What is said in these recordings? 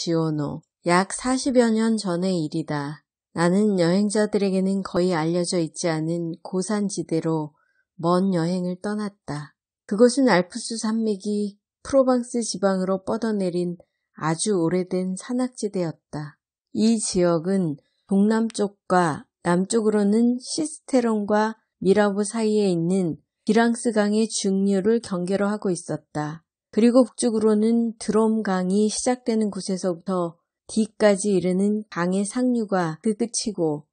지오노. 약 40여 년 전의 일이다. 나는 여행자들에게는 거의 알려져 있지 않은 고산지대로 먼 여행을 떠났다. 그곳은 알프스 산맥이 프로방스 지방으로 뻗어내린 아주 오래된 산악지대였다. 이 지역은 동남쪽과 남쪽으로는 시스테론과 미라브 사이에 있는 기랑스강의 중류를 경계로 하고 있었다. 그리고 북쪽으로는 드럼강이 시작되는 곳에서부터 D까지 이르는 강의 상류가 그 끝이고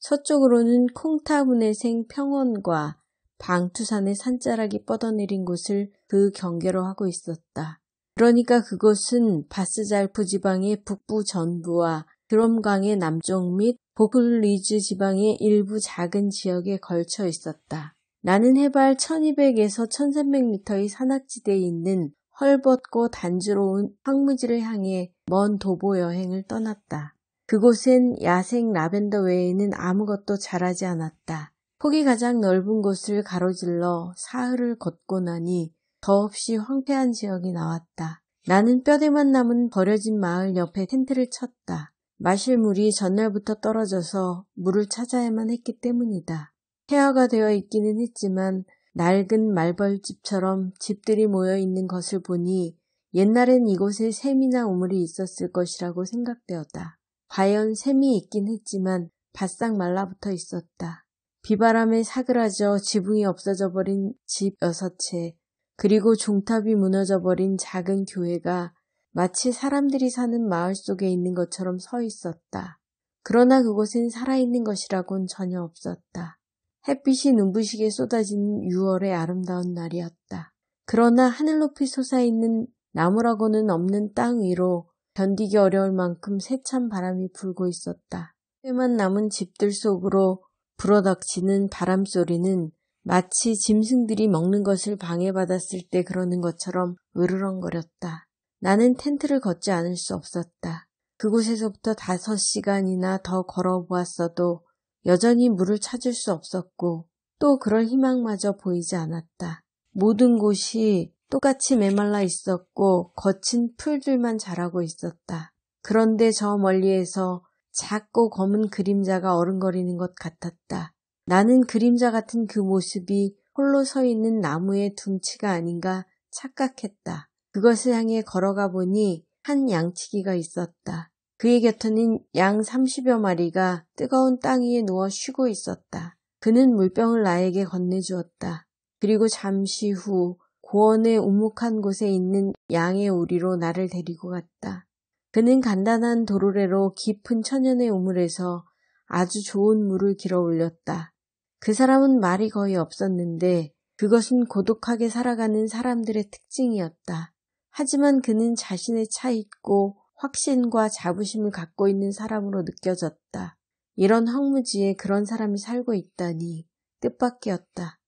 서쪽으로는 콩타분의 생 평원과 방투산의 산자락이 뻗어내린 곳을 그 경계로 하고 있었다. 그러니까 그곳은 바스잘프 지방의 북부 전부와 드럼강의 남쪽 및 보클리즈 지방의 일부 작은 지역에 걸쳐 있었다. 나는 해발 1200에서 1300m의 산악지대에 있는 헐벗고 단조로운 황무지를 향해 먼 도보 여행을 떠났다. 그곳엔 야생 라벤더 외에는 아무것도 자라지 않았다. 폭이 가장 넓은 곳을 가로질러 사흘을 걷고 나니 더없이 황폐한 지역이 나왔다. 나는 뼈대만 남은 버려진 마을 옆에 텐트를 쳤다. 마실 물이 전날부터 떨어져서 물을 찾아야만 했기 때문이다. 태화가 되어 있기는 했지만 낡은 말벌집처럼 집들이 모여 있는 것을 보니 옛날엔 이곳에 샘이나 우물이 있었을 것이라고 생각되었다. 과연 샘이 있긴 했지만 바싹 말라붙어 있었다. 비바람에 사그라져 지붕이 없어져 버린 집 여섯 채, 그리고 종탑이 무너져 버린 작은 교회가 마치 사람들이 사는 마을 속에 있는 것처럼 서 있었다. 그러나 그곳엔 살아있는 것이라곤 전혀 없었다. 햇빛이 눈부시게 쏟아진 6월의 아름다운 날이었다. 그러나 하늘 높이 솟아있는 나무라고는 없는 땅 위로 견디기 어려울 만큼 새찬 바람이 불고 있었다. 꽤만 남은 집들 속으로 불어닥치는 바람 소리는 마치 짐승들이 먹는 것을 방해받았을 때 그러는 것처럼 으르렁거렸다. 나는 텐트를 걷지 않을 수 없었다. 그곳에서부터 5 시간이나 더 걸어보았어도 여전히 물을 찾을 수 없었고 또 그럴 희망마저 보이지 않았다. 모든 곳이 똑같이 메말라 있었고 거친 풀들만 자라고 있었다. 그런데 저 멀리에서 작고 검은 그림자가 어른거리는 것 같았다. 나는 그림자 같은 그 모습이 홀로 서 있는 나무의 둥치가 아닌가 착각했다. 그것을 향해 걸어가 보니 한 양치기가 있었다. 그의 곁에는 양 30여 마리가 뜨거운 땅 위에 누워 쉬고 있었다. 그는 물병을 나에게 건네주었다. 그리고 잠시 후 고원의 우묵한 곳에 있는 양의 우리로 나를 데리고 갔다. 그는 간단한 도로래로 깊은 천연의 우물에서 아주 좋은 물을 길어 올렸다. 그 사람은 말이 거의 없었는데 그것은 고독하게 살아가는 사람들의 특징이었다. 하지만 그는 자신의 차 있고 확신과 자부심을 갖고 있는 사람으로 느껴졌다. 이런 황무지에 그런 사람이 살고 있다니 뜻밖이었다.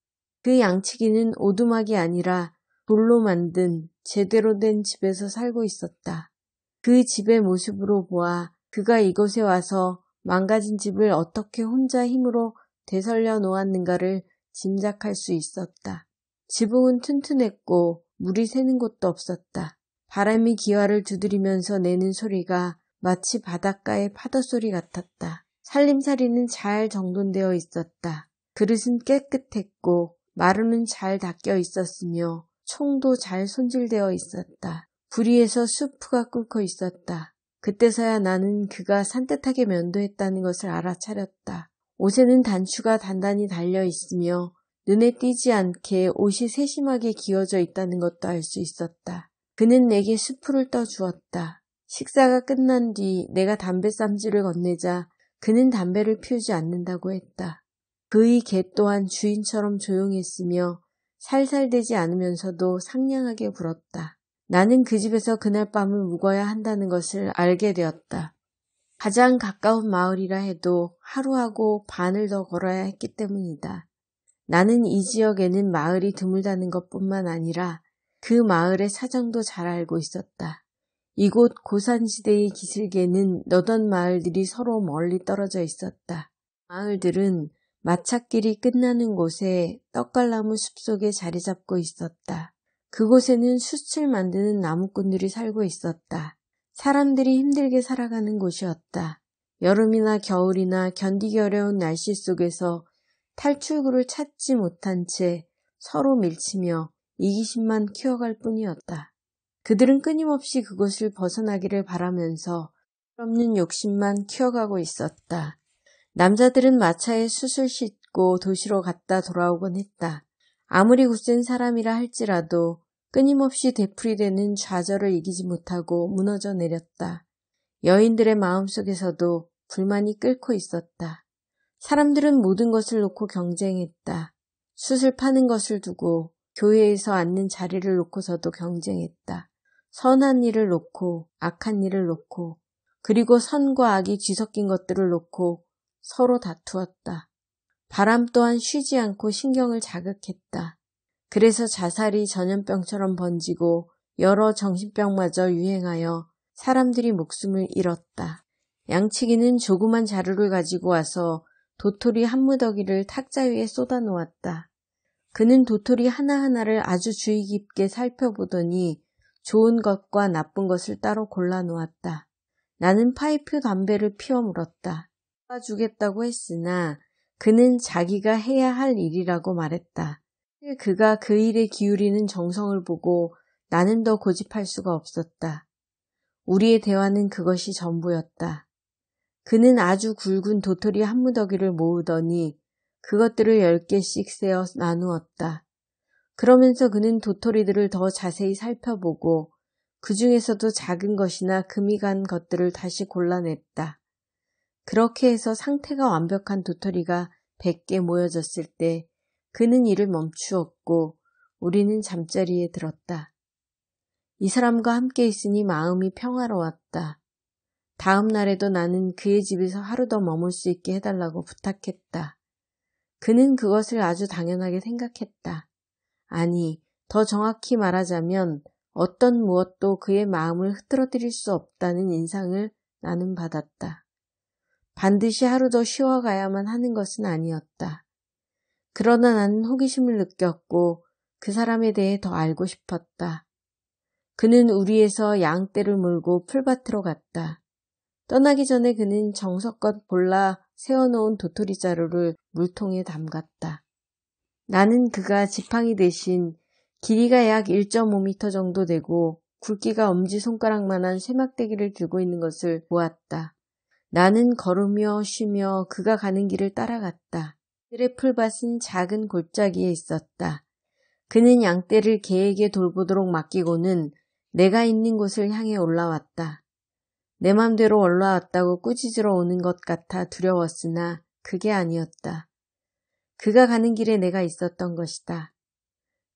그 양치기는 오두막이 아니라 돌로 만든 제대로 된 집에서 살고 있었다. 그 집의 모습으로 보아 그가 이곳에 와서 망가진 집을 어떻게 혼자 힘으로 되살려 놓았는가를 짐작할 수 있었다. 지붕은 튼튼했고 물이 새는 곳도 없었다. 바람이 기와를 두드리면서 내는 소리가 마치 바닷가의 파도 소리 같았다. 살림살이는 잘 정돈되어 있었다. 그릇은 깨끗했고 마루는 잘 닦여 있었으며 총도 잘 손질되어 있었다. 부리에서 수프가 끓고 있었다. 그때서야 나는 그가 산뜻하게 면도했다는 것을 알아차렸다. 옷에는 단추가 단단히 달려 있으며 눈에 띄지 않게 옷이 세심하게 기어져 있다는 것도 알 수 있었다. 그는 내게 수프를 떠주었다. 식사가 끝난 뒤 내가 담배 쌈지를 건네자 그는 담배를 피우지 않는다고 했다. 그의 개 또한 주인처럼 조용했으며 살살되지 않으면서도 상냥하게 불었다 나는 그 집에서 그날 밤을 묵어야 한다는 것을 알게 되었다. 가장 가까운 마을이라 해도 하루하고 반을 더 걸어야 했기 때문이다. 나는 이 지역에는 마을이 드물다는 것뿐만 아니라 그 마을의 사정도 잘 알고 있었다. 이곳 고산시대의 기슭에는 너던 마을들이 서로 멀리 떨어져 있었다. 마을들은 마찻길이 끝나는 곳에 떡갈나무 숲속에 자리 잡고 있었다. 그곳에는 숯을 만드는 나무꾼들이 살고 있었다. 사람들이 힘들게 살아가는 곳이었다. 여름이나 겨울이나 견디기 어려운 날씨 속에서 탈출구를 찾지 못한 채 서로 밀치며 이기심만 키워갈 뿐이었다. 그들은 끊임없이 그것을 벗어나기를 바라면서 없는 욕심만 키워가고 있었다. 남자들은 마차에 수술 씻고 도시로 갔다 돌아오곤 했다. 아무리 굳센 사람이라 할지라도 끊임없이 되풀이되는 좌절을 이기지 못하고 무너져 내렸다. 여인들의 마음속에서도 불만이 끓고 있었다. 사람들은 모든 것을 놓고 경쟁했다. 수술 파는 것을 두고 교회에서 앉는 자리를 놓고서도 경쟁했다. 선한 일을 놓고 악한 일을 놓고 그리고 선과 악이 뒤섞인 것들을 놓고 서로 다투었다. 바람 또한 쉬지 않고 신경을 자극했다. 그래서 자살이 전염병처럼 번지고 여러 정신병마저 유행하여 사람들이 목숨을 잃었다. 양치기는 조그만 자루를 가지고 와서 도토리 한 무더기를 탁자 위에 쏟아 놓았다. 그는 도토리 하나하나를 아주 주의 깊게 살펴보더니 좋은 것과 나쁜 것을 따로 골라 놓았다. 나는 파이프 담배를 피워 물었다. 아, 주겠다고 했으나 그는 자기가 해야 할 일이라고 말했다. 그가 그 일에 기울이는 정성을 보고 나는 더 고집할 수가 없었다. 우리의 대화는 그것이 전부였다. 그는 아주 굵은 도토리 한 무더기를 모으더니 그것들을 열 개씩 세어 나누었다. 그러면서 그는 도토리들을 더 자세히 살펴보고 그 중에서도 작은 것이나 금이 간 것들을 다시 골라냈다. 그렇게 해서 상태가 완벽한 도토리가 100개 모여졌을 때 그는 일을 멈추었고 우리는 잠자리에 들었다. 이 사람과 함께 있으니 마음이 평화로웠다. 다음 날에도 나는 그의 집에서 하루 더 머물 수 있게 해달라고 부탁했다. 그는 그것을 아주 당연하게 생각했다. 아니, 더 정확히 말하자면 어떤 무엇도 그의 마음을 흐트러뜨릴 수 없다는 인상을 나는 받았다. 반드시 하루 더 쉬어가야만 하는 것은 아니었다. 그러나 나는 호기심을 느꼈고 그 사람에 대해 더 알고 싶었다. 그는 우리에서 양떼를 물고 풀밭으로 갔다. 떠나기 전에 그는 정석껏 볼라 세워놓은 도토리 자루를 물통에 담갔다. 나는 그가 지팡이 대신 길이가 약 1.5미터 정도 되고 굵기가 엄지손가락만한 쇠막대기를 들고 있는 것을 보았다. 나는 걸으며 쉬며 그가 가는 길을 따라갔다. 그의 풀밭은 작은 골짜기에 있었다. 그는 양떼를 개에게 돌보도록 맡기고는 내가 있는 곳을 향해 올라왔다. 내 맘대로 올라왔다고 꾸짖으러 오는 것 같아 두려웠으나 그게 아니었다. 그가 가는 길에 내가 있었던 것이다.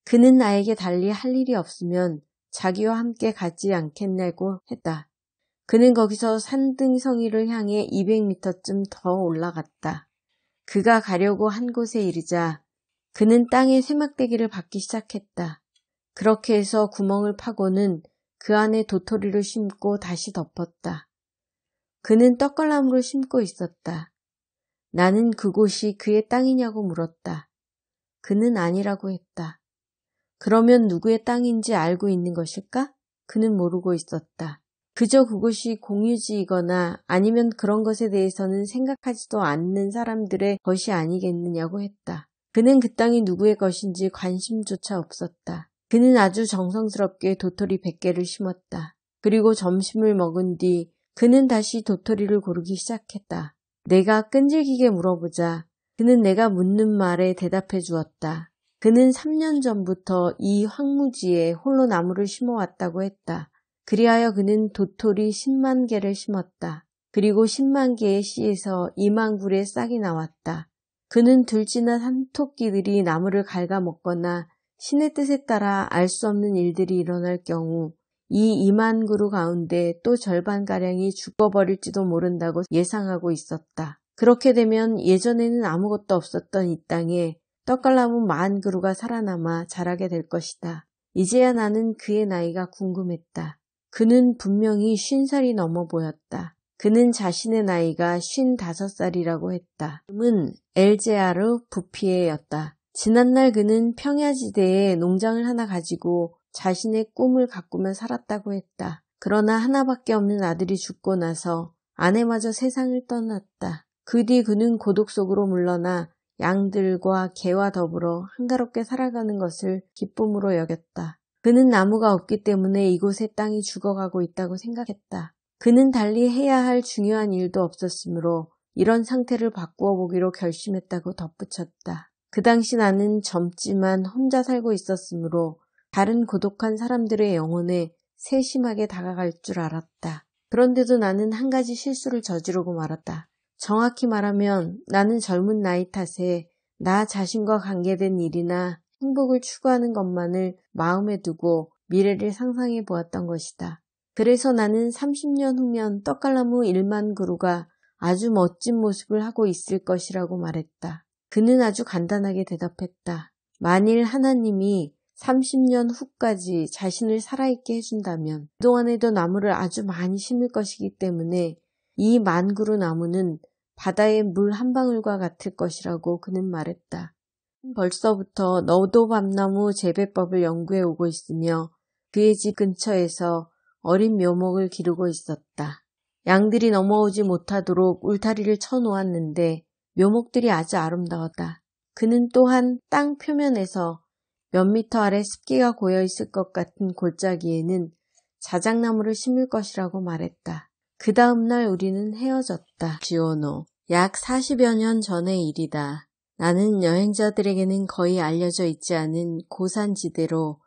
그는 나에게 달리 할 일이 없으면 자기와 함께 가지 않겠냐고 했다. 그는 거기서 산등성이를 향해 200m쯤 더 올라갔다. 그가 가려고 한 곳에 이르자 그는 땅에 새막대기를 받기 시작했다. 그렇게 해서 구멍을 파고는 그 안에 도토리를 심고 다시 덮었다. 그는 떡갈나무를 심고 있었다. 나는 그곳이 그의 땅이냐고 물었다. 그는 아니라고 했다. 그러면 누구의 땅인지 알고 있는 것일까? 그는 모르고 있었다. 그저 그곳이 공유지이거나 아니면 그런 것에 대해서는 생각하지도 않는 사람들의 것이 아니겠느냐고 했다. 그는 그 땅이 누구의 것인지 관심조차 없었다. 그는 아주 정성스럽게 도토리 100개를 심었다. 그리고 점심을 먹은 뒤 그는 다시 도토리를 고르기 시작했다. 내가 끈질기게 물어보자. 그는 내가 묻는 말에 대답해 주었다. 그는 3년 전부터 이 황무지에 홀로 나무를 심어왔다고 했다. 그리하여 그는 도토리 10만 개를 심었다. 그리고 10만 개의 씨에서 2만 굴의 싹이 나왔다. 그는 둘지나산토끼들이 나무를 갉아먹거나 신의 뜻에 따라 알 수 없는 일들이 일어날 경우 이 2만 그루 가운데 또 절반가량이 죽어버릴지도 모른다고 예상하고 있었다. 그렇게 되면 예전에는 아무것도 없었던 이 땅에 떡갈나무 만 그루가 살아남아 자라게 될 것이다. 이제야 나는 그의 나이가 궁금했다. 그는 분명히 쉰 살이 넘어 보였다. 그는 자신의 나이가 쉰 다섯 살이라고 했다. 음은 엘제아르 부피에였다. 지난날 그는 평야지대에 농장을 하나 가지고 자신의 꿈을 가꾸며 살았다고 했다. 그러나 하나밖에 없는 아들이 죽고 나서 아내마저 세상을 떠났다. 그 뒤 그는 고독 속으로 물러나 양들과 개와 더불어 한가롭게 살아가는 것을 기쁨으로 여겼다. 그는 나무가 없기 때문에 이곳의 땅이 죽어가고 있다고 생각했다. 그는 달리 해야 할 중요한 일도 없었으므로 이런 상태를 바꾸어 보기로 결심했다고 덧붙였다. 그 당시 나는 젊지만 혼자 살고 있었으므로 다른 고독한 사람들의 영혼에 세심하게 다가갈 줄 알았다. 그런데도 나는 한 가지 실수를 저지르고 말았다. 정확히 말하면 나는 젊은 나이 탓에 나 자신과 관계된 일이나 행복을 추구하는 것만을 마음에 두고 미래를 상상해 보았던 것이다. 그래서 나는 30년 후면 떡갈나무 1만 그루가 아주 멋진 모습을 하고 있을 것이라고 말했다. 그는 아주 간단하게 대답했다. 만일 하나님이 30년 후까지 자신을 살아있게 해준다면 그동안에도 나무를 아주 많이 심을 것이기 때문에 이 만구루 나무는 바다의 물 한 방울과 같을 것이라고 그는 말했다. 벌써부터 너도 밤나무 재배법을 연구해 오고 있으며 그의 집 근처에서 어린 묘목을 기르고 있었다. 양들이 넘어오지 못하도록 울타리를 쳐놓았는데 묘목들이 아주 아름다웠다. 그는 또한 땅 표면에서 몇 미터 아래 습기가 고여 있을 것 같은 골짜기에는 자작나무를 심을 것이라고 말했다. 그 다음날 우리는 헤어졌다. 지오노. 약 40여 년 전의 일이다. 나는 여행자들에게는 거의 알려져 있지 않은 고산지대로